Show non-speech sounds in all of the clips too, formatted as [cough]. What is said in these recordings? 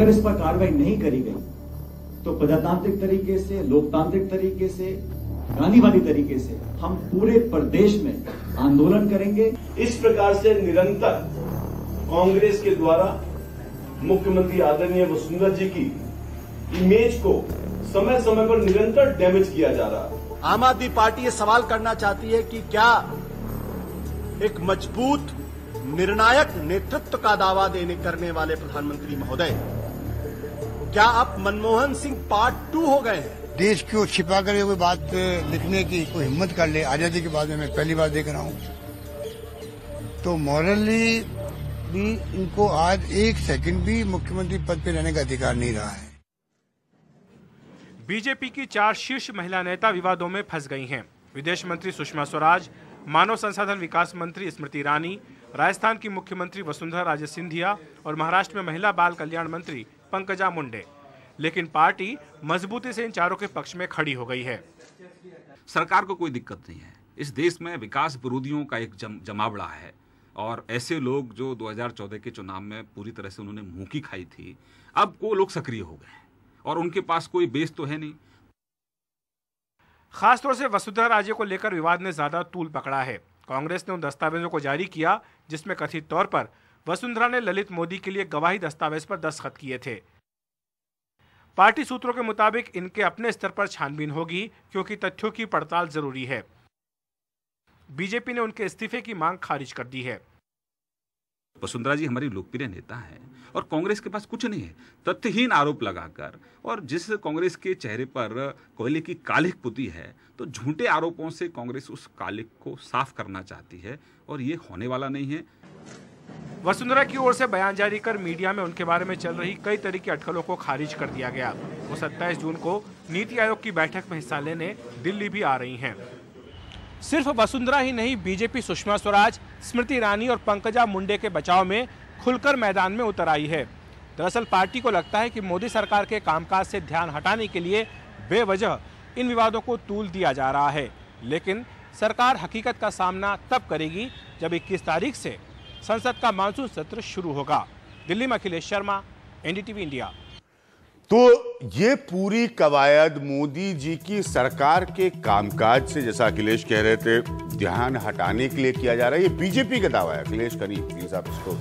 अगर इस पर कार्रवाई नहीं करी गई तो प्रजातांत्रिक तरीके से लोकतांत्रिक तरीके से गांधीवादी तरीके से हम पूरे प्रदेश में आंदोलन करेंगे इस प्रकार से निरंतर कांग्रेस के द्वारा मुख्यमंत्री आदरणीय वसुंधरा जी की इमेज को समय समय पर निरंतर डैमेज किया जा रहा है आम आदमी पार्टी ये सवाल करना चाहती है कि क्या एक मजबूत निर्णायक नेतृत्व का दावा देने करने वाले प्रधानमंत्री महोदय क्या आप मनमोहन सिंह पार्ट टू हो गए हैं देश क्यों छिपा कर कोई बात लिखने की कोई हिम्मत कर ले आजादी के बाद में मैं पहली बार देख रहा हूँ तो मॉरली भी इनको आज एक सेकंड भी मुख्यमंत्री पद पर रहने का अधिकार नहीं रहा है बीजेपी की चार शीर्ष महिला नेता विवादों में फंस गई हैं विदेश मंत्री सुषमा स्वराज मानव संसाधन विकास मंत्री स्मृति ईरानी राजस्थान की मुख्यमंत्री वसुंधरा राजे सिंधिया और महाराष्ट्र में महिला बाल कल्याण मंत्री पंकजा मुंडे लेकिन पार्टी मजबूती से इन चारों के पक्ष में खड़ी हो गई है सरकार को कोई दिक्कत नहीं है इस देश में विकास विरोधियों का एक जम, जमावड़ा है और ऐसे लोग जो 2014 के चुनाव में पूरी तरह से उन्होंने मुंह खाई थी अब वो लोग सक्रिय हो गए और उनके पास कोई बेस तो है नहीं खासतौर से वसुंधरा राजे को लेकर विवाद ने ज्यादा तूल पकड़ा है कांग्रेस ने उन दस्तावेजों को जारी किया जिसमें कथित तौर पर वसुंधरा ने ललित मोदी के लिए गवाही दस्तावेज पर दस्तखत किए थे पार्टी सूत्रों के मुताबिक इनके अपने स्तर पर छानबीन होगी क्योंकि तथ्यों की पड़ताल जरूरी है बीजेपी ने उनके इस्तीफे की मांग खारिज कर दी है वसुंधरा जी हमारी लोकप्रिय नेता है और कांग्रेस के पास कुछ नहीं है तथ्यहीन आरोप लगाकर और जिस कांग्रेस के चेहरे पर कोयले की कालिक पुती है तो झूठे आरोपों से कांग्रेस उस कालिक को साफ करना चाहती है और ये होने वाला नहीं है वसुंधरा की ओर से बयान जारी कर मीडिया में उनके बारे में चल रही कई तरह की अटकलों को खारिज कर दिया गया वो 27 जून को नीति आयोग की बैठक में हिस्सा लेने दिल्ली भी आ रही हैं सिर्फ वसुंधरा ही नहीं बीजेपी सुषमा स्वराज स्मृति ईरानी और पंकजा मुंडे के बचाव में खुलकर मैदान में उतर आई है दरअसल पार्टी को लगता है कि मोदी सरकार के कामकाज से ध्यान हटाने के लिए बेवजह इन विवादों को तूल दिया जा रहा है लेकिन सरकार हकीकत का सामना तब करेगी जब 21 तारीख से संसद का मानसून सत्र शुरू होगा दिल्ली में अखिलेश शर्मा एनडीटीवी इंडिया तो ये पूरी कवायद मोदी जी की सरकार के कामकाज से जैसा अखिलेश कह रहे थे ध्यान हटाने के लिए किया जा रहा है ये बीजेपी का दावा है अखिलेश कनी प्लीज आप इसको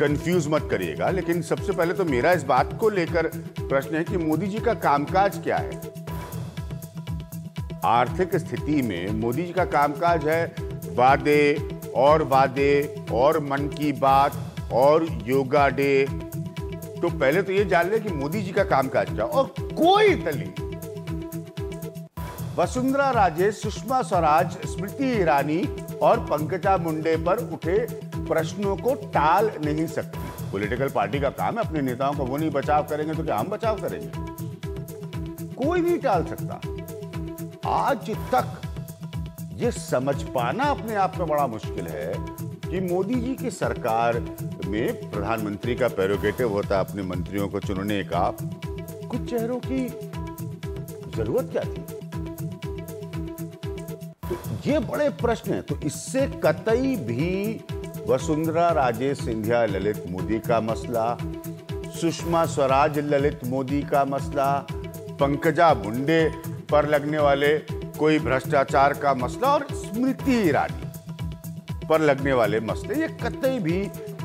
कंफ्यूज मत करिएगा लेकिन सबसे पहले तो मेरा इस बात को लेकर प्रश्न है कि मोदी जी का कामकाज क्या है आर्थिक स्थिति में मोदी जी का कामकाज है वादे और वादे और मन की बात और योगा डे तो पहले तो ये जान ले कि मोदी जी का काम काज क्या और कोई दलील वसुंधरा राजे सुषमा स्वराज स्मृति ईरानी और पंकजा मुंडे पर उठे प्रश्नों को टाल नहीं सकती पॉलिटिकल पार्टी का काम है अपने नेताओं का वो नहीं बचाव करेंगे तो क्या हम बचाव करेंगे कोई नहीं टाल सकता आज तक ये समझ पाना अपने आप में बड़ा मुश्किल है कि मोदी जी की सरकार में प्रधानमंत्री का पैरोगेटिव होता है अपने मंत्रियों को चुनने का कुछ चेहरों की जरूरत क्या थी तो ये बड़े प्रश्न हैं तो इससे कतई भी वसुंधरा राजे सिंधिया ललित मोदी का मसला सुषमा स्वराज ललित मोदी का मसला पंकजा मुंडे पर लगने वाले कोई भ्रष्टाचार का मसला और स्मृति ईरानी पर लगने वाले मसले ये कतई भी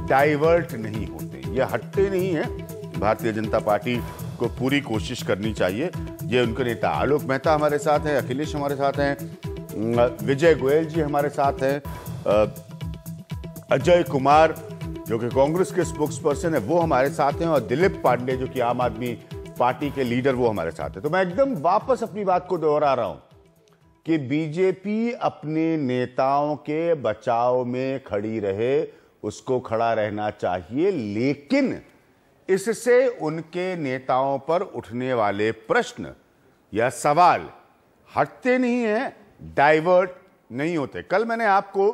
डाइवर्ट नहीं होते ये हटते नहीं है भारतीय जनता पार्टी को पूरी कोशिश करनी चाहिए ये उनके नेता आलोक मेहता हमारे साथ हैं अखिलेश हमारे साथ हैं विजय गोयल जी हमारे साथ हैं अजय कुमार जो कि कांग्रेस के स्पोक्स पर्सन है वो हमारे साथ हैं और दिलीप पांडे जो कि आम आदमी पार्टी के लीडर वो हमारे साथ है तो मैं एकदम वापस अपनी बात को दोहरा रहा हूं कि बीजेपी अपने नेताओं के बचाव में खड़ी रहे उसको खड़ा रहना चाहिए लेकिन इससे उनके नेताओं पर उठने वाले प्रश्न या सवाल हटते नहीं हैं डाइवर्ट नहीं होते कल मैंने आपको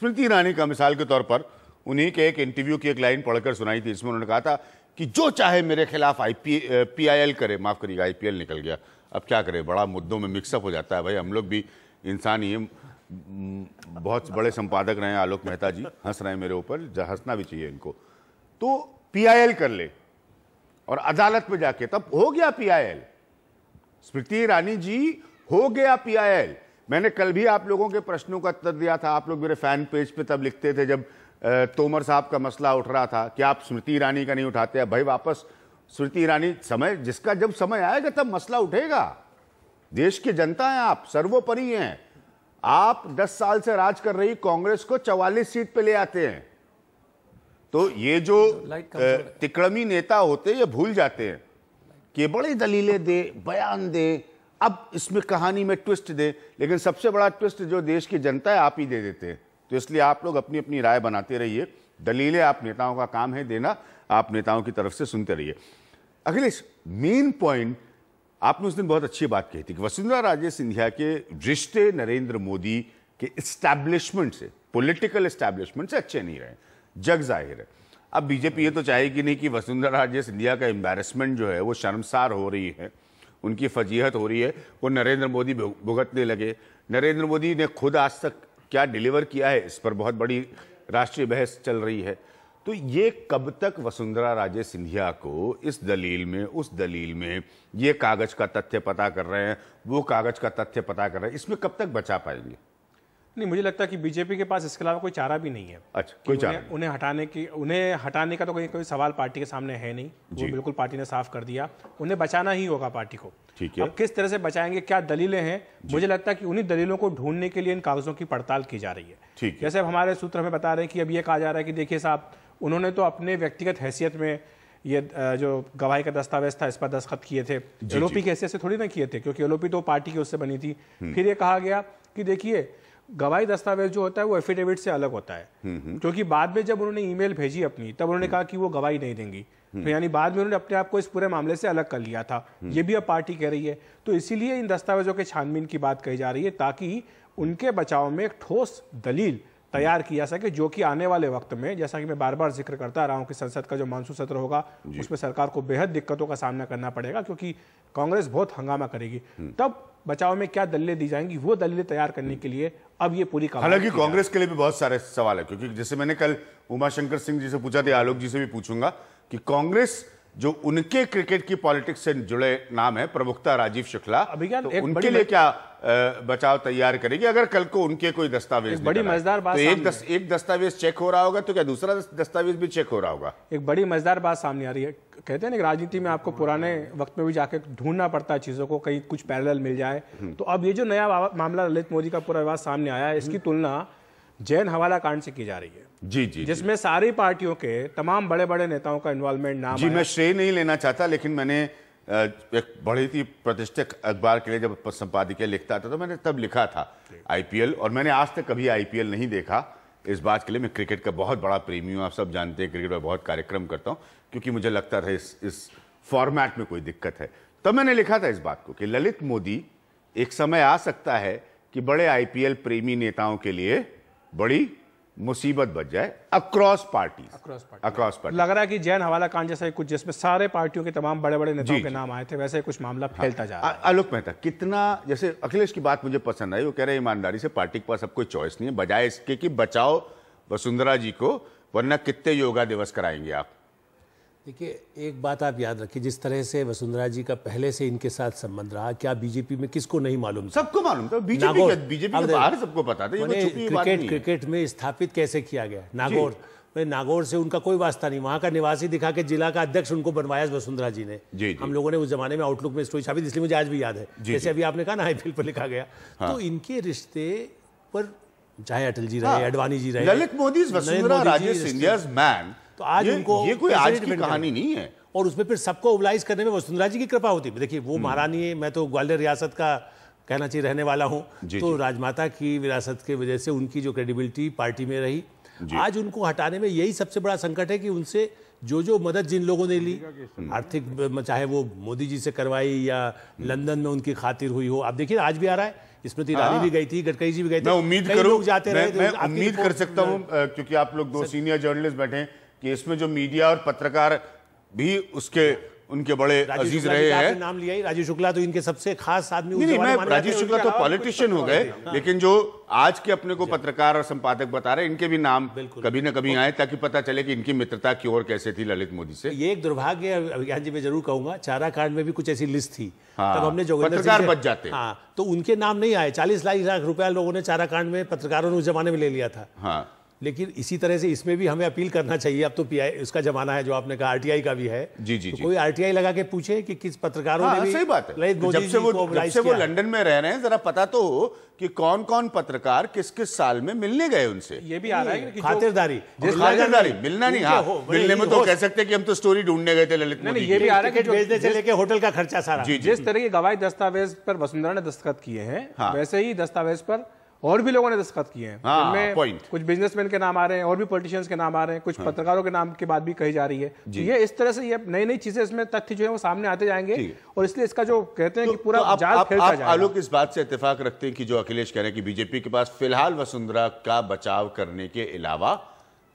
स्मृति ईरानी का मिसाल के तौर पर उन्हीं के एक इंटरव्यू की एक लाइन पढ़कर सुनाई थी जिसमें उन्होंने कहा था कि जो चाहे मेरे खिलाफ I P P I L करे माफ़ करिएगा आई पी एल निकल गया अब क्या करें बड़ा मुद्दों में मिक्सअप हो जाता है भाई हम लोग भी इंसान ही बहुत बड़े संपादक रहे हैं आलोक मेहता जी हंस रहे हैं मेरे ऊपर हंसना भी चाहिए इनको तो पीआईएल कर ले और अदालत में जाके तब हो गया पीआईएल स्मृति ईरानी जी हो गया पीआईएल मैंने कल भी आप लोगों के प्रश्नों का उत्तर दिया था आप लोग मेरे फैन पेज पे तब लिखते थे जब तोमर साहब का मसला उठ रहा था कि आप स्मृति ईरानी का नहीं उठाते हैं भाई वापस स्मृति ईरानी समय जिसका जब समय आएगा तब मसला उठेगा देश की जनता है आप सर्वोपरि हैं आप 10 साल से राज कर रही कांग्रेस को 44 सीट पे ले आते हैं तो ये जो तिकड़मी नेता होते ये भूल जाते हैं कि बड़ी दलीलें दे बयान दे अब इसमें कहानी में ट्विस्ट दे लेकिन सबसे बड़ा ट्विस्ट जो देश की जनता है आप ही दे देते हैं तो इसलिए आप लोग अपनी अपनी राय बनाते रहिए दलीलें आप नेताओं का काम है देना आप नेताओं की तरफ से सुनते रहिए अखिलेश मेन पॉइंट आपने उस दिन बहुत अच्छी बात कही थी कि वसुंधरा राजे सिंधिया के रिश्ते नरेंद्र मोदी के इस्टेब्लिशमेंट से पॉलिटिकल इस्टेब्लिशमेंट से अच्छे नहीं रहे जग जाहिर है अब बीजेपी ये तो चाहेगी नहीं कि वसुंधरा राजे सिंधिया का एम्बेरसमेंट जो है वो शर्मसार हो रही है उनकी फजीहत हो रही है वो नरेंद्र मोदी भुगतने लगे नरेंद्र मोदी ने खुद आज तक क्या डिलीवर किया है इस पर बहुत बड़ी राष्ट्रीय बहस चल रही है तो ये कब तक वसुंधरा राजे सिंधिया को इस दलील में उस दलील में ये कागज का तथ्य पता कर रहे हैं वो कागज का तथ्य पता कर रहे हैं इसमें कब तक बचा पाएंगे नहीं मुझे लगता है कि बीजेपी के पास इसके अलावा कोई चारा भी नहीं है अच्छा कोई चारा उन्हें, उन्हें हटाने की उन्हें हटाने का तो कोई कोई सवाल पार्टी के सामने है नहीं वो बिल्कुल पार्टी ने साफ कर दिया उन्हें बचाना ही होगा पार्टी को ठीक है अब किस तरह से बचाएंगे क्या दलीलें हैं मुझे लगता है कि उन्हीं दलीलों को ढूंढने के लिए इन कागजों की पड़ताल की जा रही है ठीक है जैसे अब हमारे सूत्र हमें बता रहे हैं कि अब ये कहा जा रहा है कि देखिए साहब उन्होंने तो अपने व्यक्तिगत हैसियत में ये जो गवाही का दस्तावेज था इस पर दस्तखत किए थे एलओपी की हैसियत से थोड़ी ना किए थे क्योंकि एलओपी तो पार्टी की उससे बनी थी हम्म। फिर ये कहा गया कि देखिए गवाही दस्तावेज जो होता है वो एफिडेविट से अलग होता है हम्म, हम्म। क्योंकि बाद में जब उन्होंने ईमेल भेजी अपनी तब उन्होंने हम्म। कहा कि वो गवाही नहीं देंगी तो यानी बाद में उन्होंने अपने आप को इस पूरे मामले से अलग कर लिया था ये भी अब पार्टी कह रही है तो इसीलिए इन दस्तावेजों के छानबीन की बात कही जा रही है ताकि उनके बचाव में एक ठोस दलील तैयार किया सके जो कि आने वाले वक्त में जैसा कि मैं बार बार जिक्र करता रहा हूं कि संसद का जो मानसून सत्र होगा उसमें सरकार को बेहद दिक्कतों का सामना करना पड़ेगा क्योंकि कांग्रेस बहुत हंगामा करेगी तब बचाव में क्या दलीलें दी जाएंगी वो दलीलें तैयार करने के लिए अब ये पूरी हालांकि कांग्रेस के लिए भी बहुत सारे सवाल है क्योंकि जैसे मैंने कल उमाशंकर सिंह जी से पूछा थे आलोक जी से भी पूछूंगा कि कांग्रेस जो उनके क्रिकेट की पॉलिटिक्स से जुड़े नाम है प्रमुखता राजीव शुक्ला अभिज्ञान तो उनके लिए क्या बचाव तैयार करेगी अगर कल को उनके कोई दस्तावेज बड़ी मजेदार बात तो एक दस, एक दस्तावेज चेक हो रहा होगा तो क्या दूसरा दस्तावेज भी चेक हो रहा होगा एक बड़ी मजेदार बात सामने आ रही है कहते हैं ना राजनीति में आपको पुराने वक्त में भी जाकर ढूंढना पड़ता है चीजों को कहीं कुछ पैरल मिल जाए हम्म। तो अब ये जो नया मामला ललित मोदी का पूरा विवाद सामने आया है इसकी हम्म। तुलना जैन हवाला कांड से की जा रही है जी जी जिसमें सारी पार्टियों के तमाम बड़े बड़े नेताओं का इन्वॉल्वमेंट नाम जी मैं श्रेय नहीं लेना चाहता लेकिन मैंने एक बड़ी थी प्रतिष्ठित अखबार के लिए जब संपादकीय लिखता था तो मैंने तब लिखा था आईपीएल और मैंने आज तक कभी आईपीएल नहीं देखा इस बात के लिए मैं क्रिकेट का बहुत बड़ा प्रेमी हूँ आप सब जानते हैं क्रिकेट में बहुत कार्यक्रम करता हूँ क्योंकि मुझे लगता था इस इस फॉर्मेट में कोई दिक्कत है तब मैंने लिखा था इस बात को कि ललित मोदी एक समय आ सकता है कि बड़े आईपीएल प्रेमी नेताओं के लिए बड़ी मुसीबत बच जाए across party across party across party लग रहा है कि जैन हवाला कांड जैसा कुछ जिसमें सारे पार्टियों के तमाम बड़े बड़े नेताओं के नाम आए थे वैसे कुछ मामला फैलता जा रहा है आलोक मेहता कितना जैसे अखिलेश की बात मुझे पसंद आई वो कह रहे हैं ईमानदारी से पार्टी के पास अब कोई चॉइस नहीं है बजाय इसके कि बचाओ वसुंधरा जी को वरना कितने योगा दिवस कराएंगे आप देखिए एक बात आप याद रखिए जिस तरह से वसुंधरा जी का पहले से इनके साथ संबंध रहा क्या बीजेपी में किसको नहीं मालूम सबको मालूम था बीजेपी बीजेपी के बाहर सबको पता था ये तो क्रिकेट क्रिकेट में स्थापित कैसे किया गया नागौर मैं नागौर से उनका कोई वास्ता नहीं वहाँ का निवासी दिखा के जिला का अध्यक्ष उनको बनवाया वसुंधरा जी ने जी, जी. हम लोगों ने उस जमाने में आउटलुक में स्टोरी छापी इसलिए मुझे आज भी याद है जी, जैसे जी. अभी आपने कहा ना आईपीएल पर लिखा गया हाँ. तो इनके रिश्ते पर चाहे अटल जी रहे हाँ. अडवाणी जी रहे ललित मोदी वसुंधरा मैन तो आज ये, उनको ये कोई आज की कहानी नहीं है और उसमें फिर सबको उबलाइज करने में वसुंधरा जी की कृपा होती है देखिए वो हम्म। महारानी है मैं तो ग्वालियर रियासत का कहना चाहिए रहने वाला हूँ तो राजमाता की विरासत के वजह से उनकी जो क्रेडिबिलिटी पार्टी में रही आज उनको हटाने में यही सबसे बड़ा संकट है कि उनसे जो जो मदद जिन लोगों ने ली आर्थिक चाहे वो मोदी जी से करवाई या हम्म। लंदन में उनकी खातिर हुई हो आप देखिए आज भी आ रहा है स्मृति ईरानी हाँ। भी गई थी गडकरी जी भी गई थी मैं उम्मीद जाते रहे उम्मीद कर सकता हूँ क्योंकि आप लोग दो सीनियर जर्नलिस्ट बैठे हैं कि इसमें जो मीडिया और पत्रकार भी उसके उनके बड़े अजीज रहे हैं नाम लिया ही राजीव शुक्ला तो इनके सबसे खास आदमी नहीं, नहीं मैं राजीव शुक्ला तो पॉलिटिशियन हो गए हाँ। लेकिन जो आज के अपने को पत्रकार और संपादक बता रहे इनके भी नाम कभी ना कभी आए ताकि पता चले कि इनकी मित्रता की ओर कैसे थी ललित मोदी से तो ये एक दुर्भाग्य अभियान जी मैं जरूर कहूंगा चारा कांड में भी कुछ ऐसी लिस्ट थी हाँ। तब हमने पत्रकार बच जाते हाँ तो उनके नाम नहीं आए चालीस लाख रुपया लोगों ने चारा कांड में पत्रकारों ने उस जमाने में ले लिया था हाँ लेकिन इसी तरह से इसमें भी हमें अपील करना चाहिए अब तो पीआई उसका जमाना है जो आपने कहा आरटीआई का भी है जी जी, तो जी। कोई आरटीआई लगा के पूछे कि किस पत्रकारों हाँ, ने भी सही बात है जब से वो जब से वो लंदन में रह रहे हैं जरा पता तो हो कि कौन कौन पत्रकार किस किस साल में मिलने गए उनसे ये भी आ रहा है कि खातिरदारी खातिरदारी मिलना नहीं हाँ मिलने में तो कह सकते कि हम तो स्टोरी ढूंढने गए थे ललित मोदी ये भी आ रहा है भेजने से लेके होटल का खर्चा सारा जिस तरह के गवाही दस्तावेज पर वसुंधरा ने दस्तखत किए हैं हाँ। वैसे ही दस्तावेज पर और भी लोगों ने दस्तखत किए हैं हाँ, पॉइंट कुछ बिजनेसमैन के नाम आ रहे हैं और भी पॉलिटिशियंस के नाम आ रहे हैं कुछ हाँ, पत्रकारों के नाम की बात भी कही जा रही है तो ये इस तरह से ये नई नई चीजें इसमें तथ्य जो है वो सामने आते जाएंगे और इसलिए इसका जो कहते हैं तो, कि पूरा तो आप, आप आलोक इस बात से इतफाक रखते हैं कि जो अखिलेश कह रहे हैं कि बीजेपी के पास फिलहाल वसुंधरा का बचाव करने के अलावा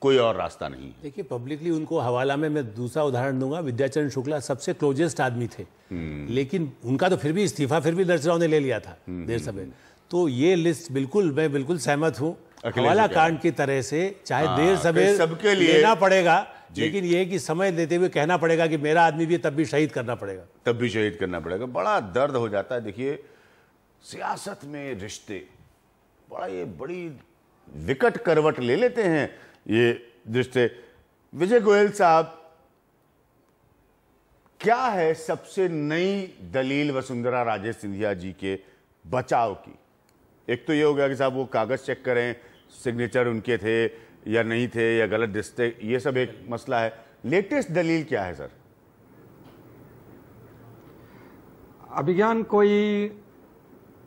कोई और रास्ता नहीं देखिए पब्लिकली उनको हवाला में मैं दूसरा उदाहरण दूंगा विद्याचरण शुक्ला सबसे क्लोजेस्ट आदमी थे हम्म। लेकिन उनका तो फिर भी इस्तीफा फिर भी नरसराव ने ले लिया था हम्म। देर समय तो ये लिस्ट बिल्कुल मैं बिल्कुल सहमत हूँ हवाला कांड की तरह से चाहे हाँ, देर सवेर सबके लिए लेना पड़ेगा लेकिन यह कि समय देते हुए कहना पड़ेगा कि मेरा आदमी भी तब भी शहीद करना पड़ेगा तब भी शहीद करना पड़ेगा बड़ा दर्द हो जाता है देखिए सियासत में रिश्ते बड़ा ये बड़ी विकट करवट ले लेते हैं ये रिश्ते विजय गोयल साहब क्या है सबसे नई दलील वसुंधरा राजे सिंधिया जी के बचाव की एक तो ये हो गया कि साहब वो कागज़ चेक करें सिग्नेचर उनके थे या नहीं थे या गलत रिश्ते ये सब एक मसला है लेटेस्ट दलील क्या है सर अभिज्ञान कोई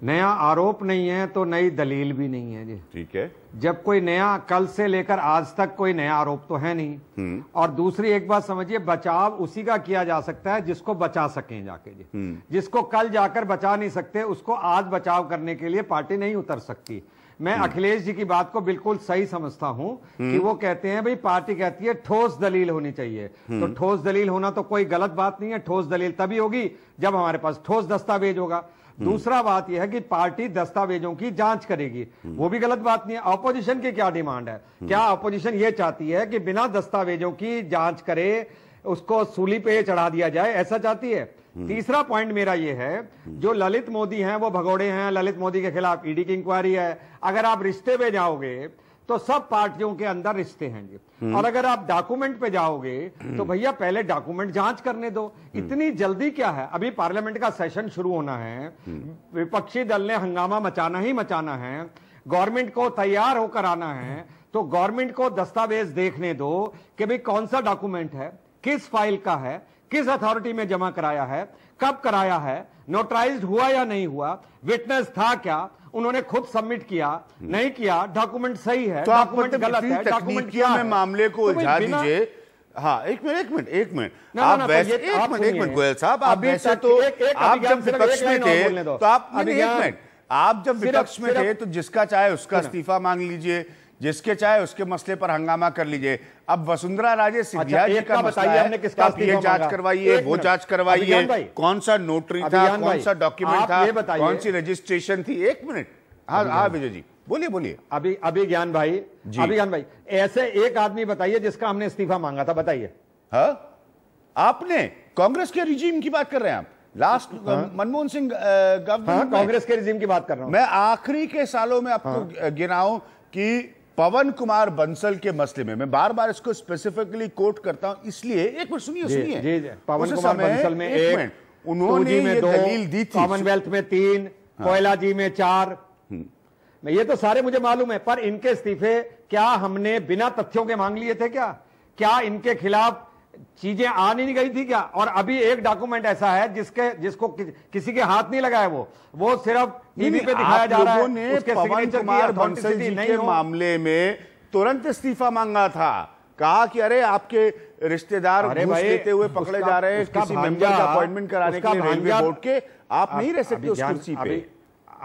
नया आरोप नहीं है तो नई दलील भी नहीं है जी ठीक है जब कोई नया कल से लेकर आज तक कोई नया आरोप तो है नहीं हम्म। और दूसरी एक बात समझिए बचाव उसी का किया जा सकता है जिसको बचा सके जाके जी हम्म। जिसको कल जाकर बचा नहीं सकते उसको आज बचाव करने के लिए पार्टी नहीं उतर सकती मैं हम्म। अखिलेश जी की बात को बिल्कुल सही समझता हूँ कि वो कहते हैं भाई पार्टी कहती है ठोस दलील होनी चाहिए तो ठोस दलील होना तो कोई गलत बात नहीं है ठोस दलील तभी होगी जब हमारे पास ठोस दस्तावेज होगा हम्म। दूसरा बात यह है कि पार्टी दस्तावेजों की जांच करेगी हम्म। वो भी गलत बात नहीं है अपोजिशन की क्या डिमांड है हम्म। क्या अपोजिशन ये चाहती है कि बिना दस्तावेजों की जांच करे उसको सूली पे चढ़ा दिया जाए ऐसा चाहती है तीसरा पॉइंट मेरा यह है जो ललित मोदी हैं वो भगोड़े हैं ललित मोदी के खिलाफ ईडी e की इंक्वायरी है अगर आप रिश्ते में जाओगे तो सब पार्टियों के अंदर रिश्ते हैं जी और अगर आप डॉक्यूमेंट पे जाओगे तो भैया पहले डॉक्यूमेंट जांच करने दो इतनी जल्दी क्या है अभी पार्लियामेंट का सेशन शुरू होना है विपक्षी दल ने हंगामा मचाना ही मचाना है गवर्नमेंट को तैयार होकर आना है तो गवर्नमेंट को दस्तावेज देखने दो कि भाई कौन सा डॉक्यूमेंट है किस फाइल का है किस अथॉरिटी में जमा कराया है कब कराया है नोटराइज हुआ या नहीं हुआ विटनेस था क्या उन्होंने खुद सबमिट किया हम्म। नहीं किया डॉक्यूमेंट सही है तो आप मतलब गलत है डॉक्यूमेंट किया है मामले को उलझा दीजिए हाँ एक मिनट एक मिनट एक मिनट आप वैसे तो एक मिनट एक मिनट गोयल साहब आप वैसे तो-, तो आप जब विपक्ष में थे तो आप एक मिनट आप जब विपक्ष में थे तो जिसका चाहे उसका इस्तीफा मांग लीजिए जिसके चाहे उसके मसले पर हंगामा कर लीजिए अब वसुंधरा राजे अच्छा, सिंधिया अच्छा, जी का बताइए हमने किसका ये जांच करवाइए वो जांच करवाइए कौन सा नोटरी था कौन सा डॉक्यूमेंट था कौन सी रजिस्ट्रेशन थी एक मिनट हाँ हाँ विजय जी बोलिए बोलिए अभी अभी ज्ञान भाई अभी ज्ञान भाई ऐसे एक आदमी बताइए जिसका हमने इस्तीफा मांगा था बताइए हाँ? आपने कांग्रेस के रिजीम की बात कर रहे हैं आप लास्ट हाँ? मनमोहन सिंह गवर्नमेंट हाँ, कांग्रेस के रिजीम की बात कर रहा हूं मैं आखिरी के सालों में आपको हाँ? गिनाऊं कि पवन कुमार बंसल के मसले में मैं बार बार इसको स्पेसिफिकली कोट करता हूं इसलिए एक मिनट सुनिए सुनिए पवन कुमार बंसल में एक, एक उन्होंने में दो, दलील दी थी कॉमनवेल्थ में तीन हाँ। कोयला जी में चार हम्म। मैं ये तो सारे मुझे मालूम है पर इनके इस्तीफे क्या हमने बिना तथ्यों के मांग लिए थे क्या क्या इनके खिलाफ चीजें आ नहीं गई थी क्या और अभी एक डॉक्यूमेंट ऐसा है जिसके जिसको कि, किसी के हाथ नहीं लगा है वो वो सिर्फ टीवी e पे दिखाया जा रहा है उसके पवन कुमार बंसल जी के मामले में तुरंत इस्तीफा मांगा था कहा कि अरे आपके रिश्तेदार लेते हुए पकड़े जा रहे हैं किसी मेंबर का अपॉइंटमेंट कराने के लिए रेलवे बोर्ड के आप नहीं रह सकते उस कुर्सी पे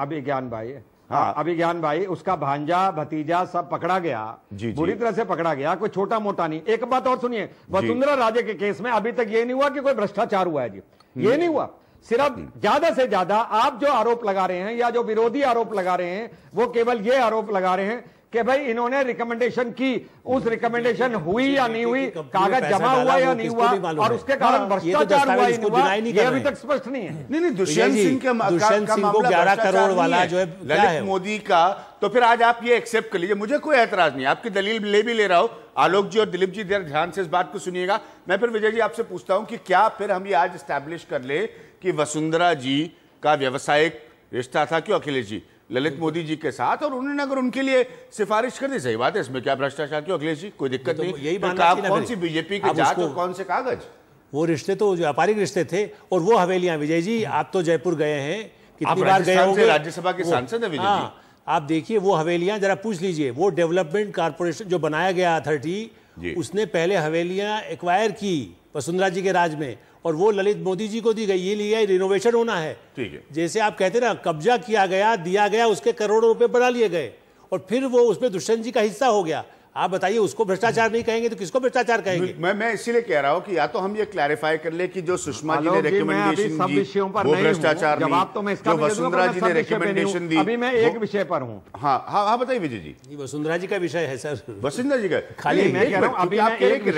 अभी ज्ञान भाई हाँ अभिज्ञान भाई उसका भांजा भतीजा सब पकड़ा गया जी, बुरी तरह से पकड़ा गया कोई छोटा मोटा नहीं एक बात और सुनिए वसुंधरा राजे के केस में अभी तक ये नहीं हुआ कि कोई भ्रष्टाचार हुआ है जी ये नहीं हुआ सिर्फ ज्यादा से ज्यादा आप जो आरोप लगा रहे हैं या जो विरोधी आरोप लगा रहे हैं वो केवल ये आरोप लगा रहे हैं कि भाई इन्होंने रिकमेंडेशन की उस रिकमेंडेशन हुई या नहीं हुई कागज जमा हुआ या नहीं हुआ और उसके कारण भ्रष्टाचार हुआ नहीं हाँ, तो हुआ ये अभी तक स्पष्ट नहीं है नहीं नहीं तो दुष्यंत सिंह के दुष्यंत सिंह को 11 करोड़ वाला जो है ललित मोदी का तो फिर आज आप ये एक्सेप्ट कर लीजिए मुझे कोई एतराज नहीं आपकी दलील ले भी ले रहा हो आलोक जी और दिलीप जी देर ध्यान से इस बात को सुनिएगा मैं फिर विजय जी आपसे पूछता हूँ कि क्या फिर हम ये आज स्टैब्लिश कर ले कि वसुंधरा जी का व्यवसायिक रिश्ता था क्यों अखिलेश जी ललित मोदी जी के साथ और उन्होंने अगर उनके लिए सिफारिश कर दी सही बात है इसमें क्या भ्रष्टाचार क्यों अखिलेश जी कोई दिक्कत तो नहीं यही बात आप कौन सी बीजेपी की जांच और कौन से कागज वो रिश्ते तो व्यापारिक रिश्ते थे और वो हवेलियां विजय जी आप तो जयपुर गए हैं कितनी बार गए होंगे राज्यसभा के सांसद है विजय हाँ, जी आप देखिए वो हवेलियां जरा पूछ लीजिए वो डेवलपमेंट कारपोरेशन जो बनाया गया अथॉरिटी उसने पहले हवेलियां एक्वायर की वसुंधरा जी के राज में और वो ललित मोदी जी को दी गई ये लिया रिनोवेशन होना है ठीक है जैसे आप कहते ना कब्जा किया गया दिया गया उसके करोड़ों रुपए बना लिए गए और फिर वो उसमें दुष्यंत जी का हिस्सा हो गया आप बताइए उसको भ्रष्टाचार नहीं कहेंगे तो किसको भ्रष्टाचार कहेंगे मैं मैं इसीलिए कह रहा हूँ कि या तो हम ये क्लैरिफाई कर ले कि जो सुषमा जी ने रिकमेंडेशन सब विषयों पर भ्रष्टाचार जवाब तो मैं इसका वसुंधरा जी ने रिकमेंडेशन दी अभी मैं एक विषय पर हूँ हाँ हाँ हाँ बताइए विजय जी वसुंधरा जी का विषय है सर वसुंधरा जी का खाली मैं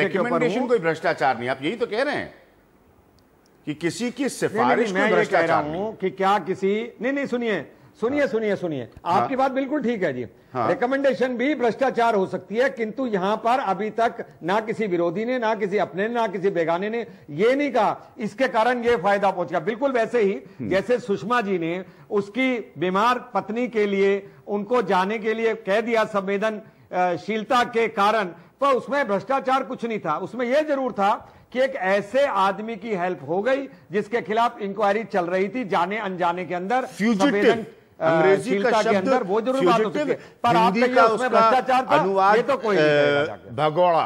रिकमेंडेशन कोई भ्रष्टाचार नहीं आप यही तो कह रहे हैं कि किसी की सिफारिश में मैं कह रहा हूं कि क्या किसी नहीं नहीं सुनिए सुनिए हाँ। सुनिए सुनिए आपकी हाँ। बात बिल्कुल ठीक है जी हाँ। रिकमेंडेशन भी भ्रष्टाचार हो सकती है किंतु यहां पर अभी तक ना किसी विरोधी ने ना किसी अपने ना किसी बेगाने ने ये नहीं कहा इसके कारण ये फायदा पहुंच गया बिल्कुल वैसे ही हम्म। जैसे सुषमा जी ने उसकी बीमार पत्नी के लिए उनको जाने के लिए कह दिया संवेदनशीलता के कारण पर उसमें भ्रष्टाचार कुछ नहीं था उसमें यह जरूर था कि एक ऐसे आदमी की हेल्प हो गई जिसके खिलाफ इंक्वायरी चल रही थी जाने अनजाने के अंदर अंग्रेजी का शब्द वो जरूर बात होती है पर आप का उसमें भ्रष्टाचार अनुवाद तो कोई भगोड़ा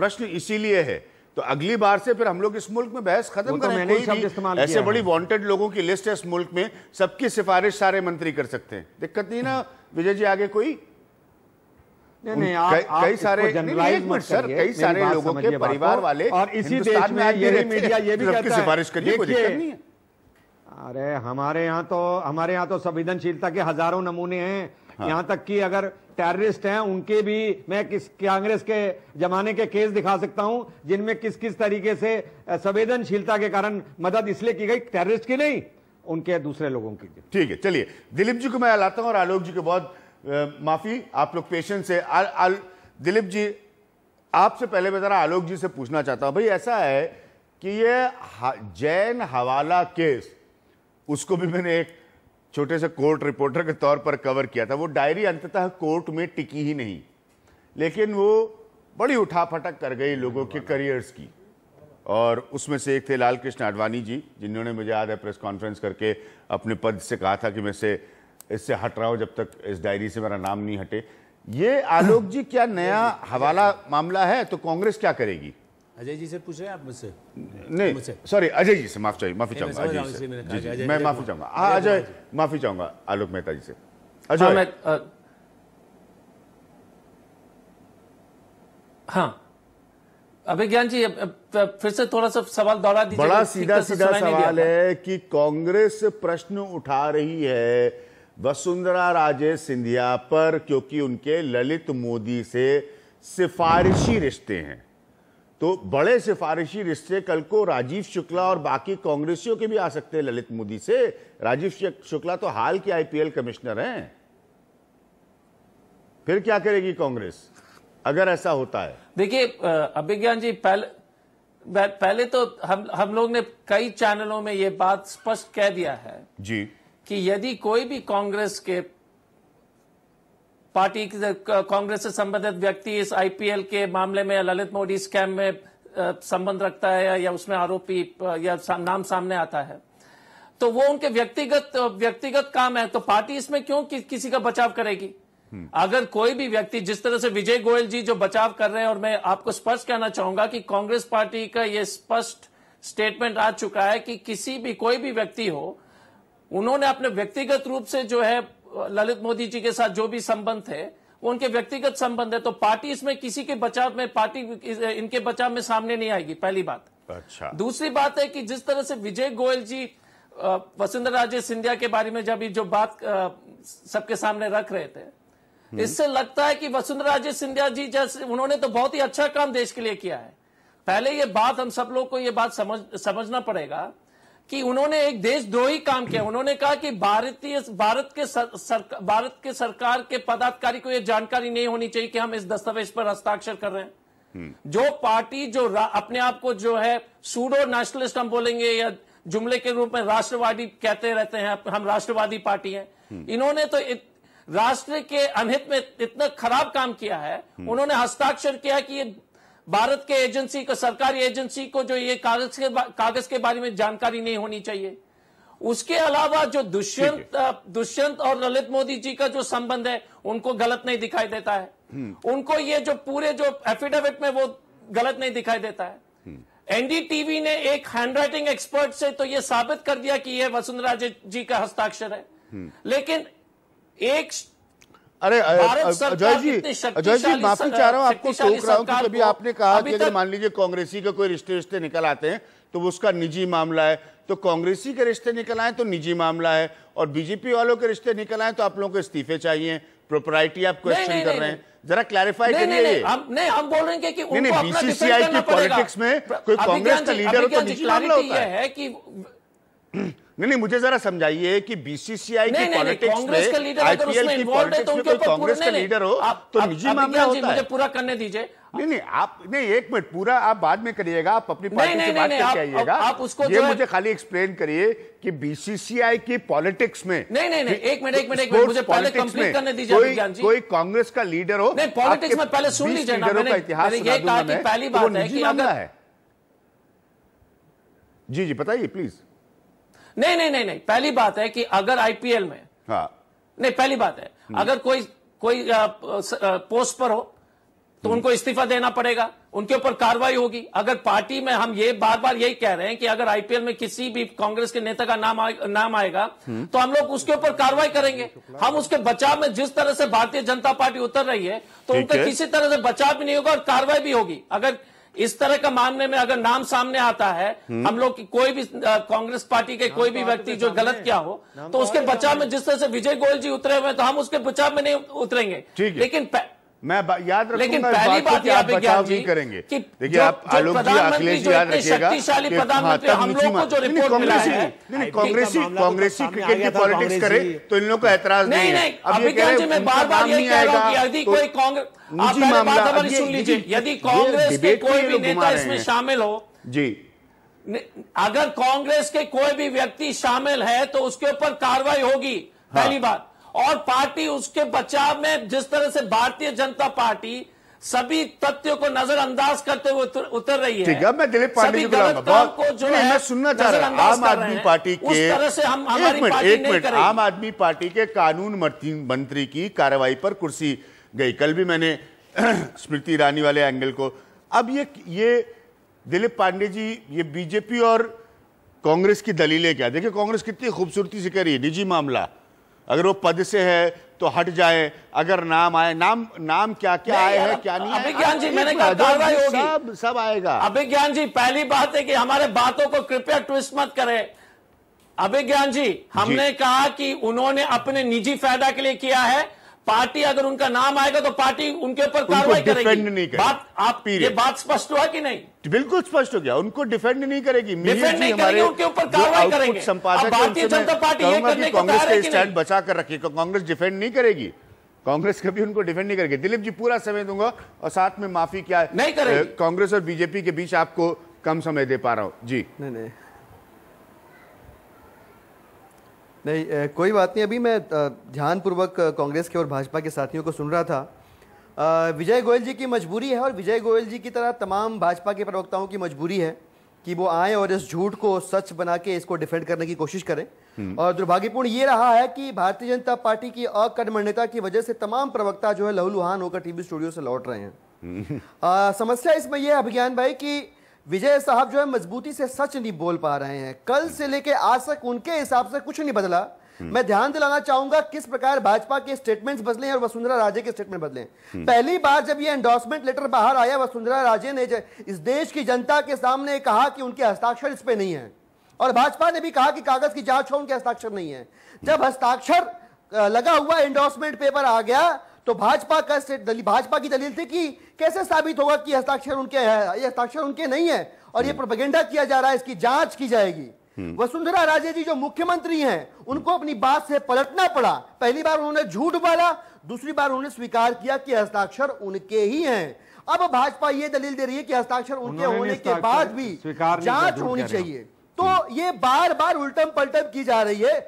प्रश्न इसीलिए है तो अगली बार से फिर हम लोग इस मुल्क में बहस खत्म तो करें कोई ऐसे बड़ी वांटेड लोगों की लिस्ट है इस मुल्क में सबकी सिफारिश सारे मंत्री कर सकते हैं दिक्कत नहीं ना विजय जी आगे कोई नहीं नहीं कई, सारे मत सर कई सारे लोगों के परिवार वाले और इसी देश में मीडिया [laughs] ये भी मतलब कहता है सिफारिश करिए कोई दिक्कत नहीं है अरे हमारे यहाँ तो हमारे यहाँ तो संवेदनशीलता के हजारों नमूने हैं हाँ। यहाँ तक कि अगर टेररिस्ट हैं उनके भी मैं किस कांग्रेस के जमाने के केस दिखा सकता हूँ जिनमें किस किस तरीके से संवेदनशीलता के कारण मदद इसलिए की गई टेररिस्ट की नहीं उनके दूसरे लोगों की ठीक है चलिए दिलीप जी को मैं लाता हूँ और आलोक जी को बहुत माफ़ी आप लोग पेशेंस से दिलीप जी आपसे पहले मैं ज़रा आलोक जी से पूछना चाहता हूँ भाई ऐसा है कि ये जैन हवाला केस उसको भी मैंने एक छोटे से कोर्ट रिपोर्टर के तौर पर कवर किया था वो डायरी अंततः कोर्ट में टिकी ही नहीं लेकिन वो बड़ी उठापटक कर गई लोगों के करियर्स की और उसमें से एक थे लाल कृष्ण आडवाणी जी जिन्होंने मुझे याद है प्रेस कॉन्फ्रेंस करके अपने पद से कहा था कि मैं से इससे हट रहा हो जब तक इस डायरी से मेरा नाम नहीं हटे ये आलोक जी क्या नया हवाला मामला है तो कांग्रेस क्या करेगी अजय जी से पूछ रहे हैं आप मुझसे नहीं सॉरी अजय जी से माफी चाहिए माफी चाहूंगा अजय जी मैं माफी चाहूंगा हाँ, अजय माफी चाहूंगा आलोक मेहता जी से अजय हाँ, हाँ। अभिज्ञान जी फिर से थोड़ा सा सवाल दोहरा दीजिए बड़ा सीधा सीधा सवाल है कि कांग्रेस प्रश्न उठा रही है वसुंधरा राजे सिंधिया पर क्योंकि उनके ललित मोदी से सिफारिशी रिश्ते हैं तो बड़े सिफारिशी रिश्ते कल को राजीव शुक्ला और बाकी कांग्रेसियों के भी आ सकते हैं ललित मोदी से राजीव शुक्ला तो हाल के आईपीएल कमिश्नर हैं फिर क्या करेगी कांग्रेस अगर ऐसा होता है देखिए अभिज्ञान जी पहले पहले तो हम हम लोग ने कई चैनलों में ये बात स्पष्ट कह दिया है जी कि यदि कोई भी कांग्रेस के पार्टी कांग्रेस से संबंधित व्यक्ति इस आईपीएल के मामले में ललित मोदी स्कैम में संबंध रखता है या उसमें आरोपी या नाम सामने आता है तो वो उनके व्यक्तिगत व्यक्तिगत काम है तो पार्टी इसमें क्यों कि, किसी का बचाव करेगी हम्म। अगर कोई भी व्यक्ति जिस तरह से विजय गोयल जी जो बचाव कर रहे हैं और मैं आपको स्पष्ट कहना चाहूंगा कि कांग्रेस पार्टी का यह स्पष्ट स्टेटमेंट आ चुका है कि किसी भी कोई भी व्यक्ति हो उन्होंने अपने व्यक्तिगत रूप से जो है ललित मोदी जी के साथ जो भी संबंध थे वो उनके व्यक्तिगत संबंध है तो पार्टी इसमें किसी के बचाव में पार्टी इनके बचाव में सामने नहीं आएगी पहली बात अच्छा दूसरी बात है कि जिस तरह से विजय गोयल जी वसुंधरा राजे सिंधिया के बारे में जब जो बात सबके सामने रख रहे थे हम्म। इससे लगता है कि वसुंधरा राजे सिंधिया जी जैसे उन्होंने तो बहुत ही अच्छा काम देश के लिए किया है पहले ये बात हम सब लोग को ये बात समझ समझना पड़ेगा कि उन्होंने एक देशद्रोही काम किया उन्होंने कहा कि भारतीय भारत के सर, सर, भारत के सरकार के पदाधिकारी को यह जानकारी नहीं होनी चाहिए कि हम इस दस्तावेज पर हस्ताक्षर कर रहे हैं हम्म। जो पार्टी जो अपने आप को जो है सूडो नेशनलिस्ट हम बोलेंगे या जुमले के रूप में राष्ट्रवादी कहते रहते हैं हम राष्ट्रवादी पार्टी हैं हम्म। इन्होंने तो इत, राष्ट्र के अनहित में इतना खराब काम किया है हम्म। उन्होंने हस्ताक्षर किया कि ये भारत के एजेंसी को सरकारी एजेंसी को जो ये कागज के कागज के बारे में जानकारी नहीं होनी चाहिए उसके अलावा जो दुष्यंत दुष्यंत और ललित मोदी जी का जो संबंध है उनको गलत नहीं दिखाई देता है हम्म। उनको ये जो पूरे जो एफिडेविट में वो गलत नहीं दिखाई देता है हम्म। एनडीटीवी ने एक हैंडराइटिंग एक्सपर्ट से तो ये साबित कर दिया कि यह वसुंधरा जी का हस्ताक्षर है हम्म। लेकिन एक अरे अजय जी अजय जी माफी चाह रहा हूँ आपको टोक रहा हूँ कभी आपने कहा कि अगर मान लीजिए कांग्रेसी के कोई रिश्ते रिश्ते निकल आते हैं तो वो उसका निजी मामला है तो कांग्रेसी के रिश्ते निकल आए तो निजी मामला है और बीजेपी वालों के रिश्ते निकल आए तो आप लोगों को इस्तीफे चाहिए प्रोपराइटी आप क्वेश्चन कर रहे हैं जरा क्लैरिफाई करिए हम नहीं हम बोल रहे हैं कि उनको नहीं नहीं बीसीसीआई की पॉलिटिक्स में कोई कांग्रेस का लीडर हो तो निजी मामला होता है कि नहीं नहीं मुझे जरा समझाइए कि बीसीसीआई की पॉलिटिक्स में आईपीएल की पॉलिटिक्स तो में कोई कांग्रेस का लीडर हो आप, तो निजी मामला हाँ होता है मुझे पूरा करने दीजिए नहीं नहीं आप नहीं एक मिनट पूरा आप बाद में करिएगा आप अपनी पार्टी से बात करके आइएगा आप उसको ये मुझे खाली एक्सप्लेन करिए कि बीसीसीआई की पॉलिटिक्स में नहीं नहीं नहीं एक मिनट एक मिनट एक मिनट मुझे पहले कंप्लीट करने दीजिए कोई कोई कांग्रेस का लीडर हो नहीं पॉलिटिक्स में पहले सुन लीजिए ना मैंने ये कहा कि पहली तो बात है कि अगर जी जी बताइए प्लीज नहीं नहीं नहीं नहीं पहली बात है कि अगर आईपीएल में हाँ नहीं पहली बात है हम्म। अगर कोई कोई आ, पोस्ट पर हो तो हम्म। उनको इस्तीफा देना पड़ेगा उनके ऊपर कार्रवाई होगी अगर पार्टी में हम ये बार बार यही कह रहे हैं कि अगर आईपीएल में किसी भी कांग्रेस के नेता का नाम आ, नाम आएगा हम्म। तो हम लोग उसके ऊपर कार्रवाई करेंगे हम उसके बचाव में जिस तरह से भारतीय जनता पार्टी उतर रही है तो उनका किसी तरह से बचाव भी नहीं होगा और कार्रवाई भी होगी अगर इस तरह का मामले में अगर नाम सामने आता है हम्म। हम लोग की कोई भी कांग्रेस पार्टी के कोई भी तो व्यक्ति जो गलत किया हो तो, तो उसके बचाव में जिस तरह से विजय गोयल जी उतरे हुए तो हम उसके बचाव में नहीं उतरेंगे लेकिन मैं याद लेकिन पहली बात आप बचाव नहीं करेंगे देखिए आप आलोक जी अखिलेश याद रखिएगा हाँ, कांग्रेसी कांग्रेसी क्रिकेट की पॉलिटिक्स करे तो इन लोगों का एतराज नहीं है अब ये कह रहे नहीं आएगा यदि तो कोई कांग्रेस सुन लीजिए यदि कांग्रेस के कोई भी नेता इसमें शामिल हो जी अगर कांग्रेस के कोई भी व्यक्ति शामिल है तो उसके ऊपर कार्रवाई होगी पहली हाँ। बात और पार्टी उसके बचाव में जिस तरह से भारतीय जनता पार्टी सभी तथ्यों को नजरअंदाज करते हुए उतर, उतर रही है अब मैं दिलीप पांडे जी को जो है मैं सुनना चाह रहा हूँ आम आदमी पार्टी के उस तरह से हम एक मिनट एक मिनट आम आदमी पार्टी के कानून मंत्री की कार्रवाई पर कुर्सी गई कल भी मैंने [clears throat] स्मृति ईरानी वाले एंगल को अब ये ये दिलीप पांडे जी ये बीजेपी और कांग्रेस की दलीलें क्या देखिए कांग्रेस कितनी खूबसूरती से कह रही है निजी मामला अगर वो पद से है तो हट जाए अगर नाम आए नाम नाम क्या क्या आए है क्या नहीं अभिज्ञान जी मैंने कहा कार्रवाई होगी सब सब आएगा अभिज्ञान जी पहली बात है कि हमारे बातों को कृपया ट्विस्ट मत करें अभिज्ञान जी हमने जी। कहा कि उन्होंने अपने निजी फायदा के लिए किया है पार्टी अगर उनका नाम आएगा तो पार्टी उनके ऊपर कार्रवाई करेगी नहीं करेगी। बात आप ये बात स्पष्ट हुआ कि नहीं बिल्कुल स्पष्ट हो गया उनको डिफेंड नहीं करेगी डिफेंड नहीं करेगी उनके ऊपर कार्रवाई करेंगे संपादक भारतीय जनता पार्टी ये करने कांग्रेस का स्टैंड बचा कर रखिएगा कांग्रेस डिफेंड नहीं करेगी कांग्रेस कभी उनको डिफेंड नहीं करेगी दिलीप जी पूरा समय दूंगा और साथ में माफी क्या है नहीं करेगी कांग्रेस और बीजेपी के बीच आपको कम समय दे पा रहा हूँ जी नहीं नहीं नहीं कोई बात नहीं अभी मैं ध्यानपूर्वक कांग्रेस के और भाजपा के साथियों को सुन रहा था विजय गोयल जी की मजबूरी है और विजय गोयल जी की तरह तमाम भाजपा के प्रवक्ताओं की मजबूरी है कि वो आए और इस झूठ को सच बना के इसको डिफेंड करने की कोशिश करें हम्म। और दुर्भाग्यपूर्ण ये रहा है कि भारतीय जनता पार्टी की अकर्मण्यता की वजह से तमाम प्रवक्ता जो है लहूलुहान होकर टीवी स्टूडियो से लौट रहे हैं आ, हम्म। समस्या इसमें यह है अभिज्ञान भाई कि विजय साहब जो है मजबूती से सच नहीं बोल पा रहे हैं कल से लेके आज तक उनके हिसाब से कुछ नहीं बदला हम्म। मैं ध्यान दिलाना चाहूंगा किस प्रकार भाजपा के स्टेटमेंट्स बदले और वसुंधरा राजे के स्टेटमेंट बदले हम्म। पहली बार जब ये एंडोर्समेंट लेटर बाहर आया वसुंधरा राजे ने इस देश की जनता के सामने कहा कि उनके हस्ताक्षर इस पे नहीं है और भाजपा ने भी कहा कि कागज की जांच हो उनके हस्ताक्षर नहीं है जब हस्ताक्षर लगा हुआ एंडोर्समेंट पेपर आ गया तो भाजपा का दलील भाजपा की दलील थी कि कैसे साबित होगा कि हस्ताक्षर उनके है ये हस्ताक्षर उनके नहीं है और ये प्रोपेगेंडा हम्म। किया जा रहा है इसकी जांच की जाएगी हम्म। वसुंधरा राजे जी जो मुख्यमंत्री हैं उनको अपनी बात से पलटना पड़ा पहली बार उन्होंने झूठ बोला दूसरी बार उन्होंने स्वीकार किया कि हस्ताक्षर उनके ही हैं अब भाजपा ये दलील दे रही है कि हस्ताक्षर उनके होने के बाद भी जांच होनी चाहिए तो ये बार बार उल्टम पलटम की जा रही है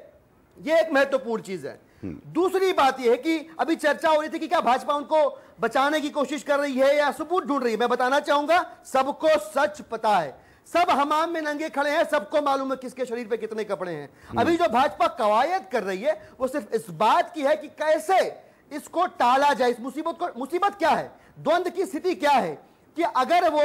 ये एक महत्वपूर्ण चीज है दूसरी बात यह है कि अभी चर्चा हो रही थी कि क्या भाजपा उनको बचाने की कोशिश कर रही है या सबूत ढूंढ रही है मैं बताना चाहूंगा सबको सच पता है सब हमाम में नंगे खड़े हैं सबको मालूम है किसके शरीर पे कितने कपड़े हैं हम्म। अभी जो भाजपा कवायद कर रही है वो सिर्फ इस बात की है कि कैसे इसको टाला जाए इस मुसीबत को मुसीबत क्या है द्वंद की स्थिति क्या है कि अगर वो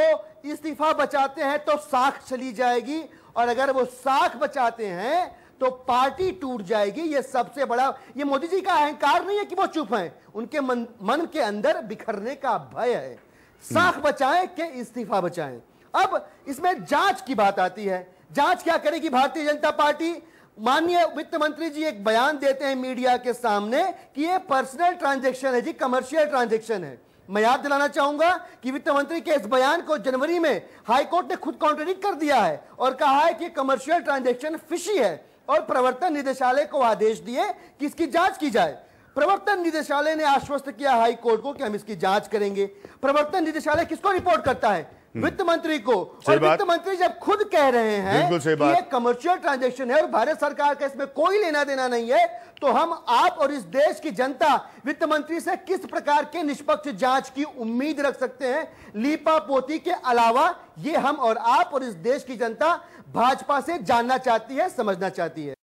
इस्तीफा बचाते हैं तो साख चली जाएगी और अगर वो साख बचाते हैं तो पार्टी टूट जाएगी ये सबसे बड़ा ये मोदी जी का अहंकार नहीं है कि वो चुप हैं उनके मन मन के अंदर बिखरने का भय है साख बचाएं के इस्तीफा बचाएं अब इसमें जांच की बात आती है जांच क्या करेगी भारतीय जनता पार्टी माननीय वित्त मंत्री जी एक बयान देते हैं मीडिया के सामने कि ये पर्सनल ट्रांजेक्शन है जी कमर्शियल ट्रांजेक्शन है मैं याद दिलाना चाहूंगा कि वित्त मंत्री के इस बयान को जनवरी में हाईकोर्ट ने खुद कॉन्ट्रेडिक्ट कर दिया है और कहा है कि कमर्शियल ट्रांजेक्शन फिशी है और प्रवर्तन निदेशालय को आदेश दिए कि इसकी जांच की जाए प्रवर्तन निदेशालय ने आश्वस्त किया हाई कोर्ट को कि हम इसकी जांच करेंगे प्रवर्तन निदेशालय किसको रिपोर्ट करता है हम्म। वित्त मंत्री को और वित्त मंत्री जब खुद कह रहे हैं कि ये कमर्शियल ट्रांजैक्शन है और भारत सरकार का इसमें कोई लेना देना नहीं है तो हम आप और इस देश की जनता वित्त मंत्री से किस प्रकार के निष्पक्ष जांच की उम्मीद रख सकते हैं लीपा पोती के अलावा ये हम और आप और इस देश की जनता भाजपा से जानना चाहती है समझना चाहती है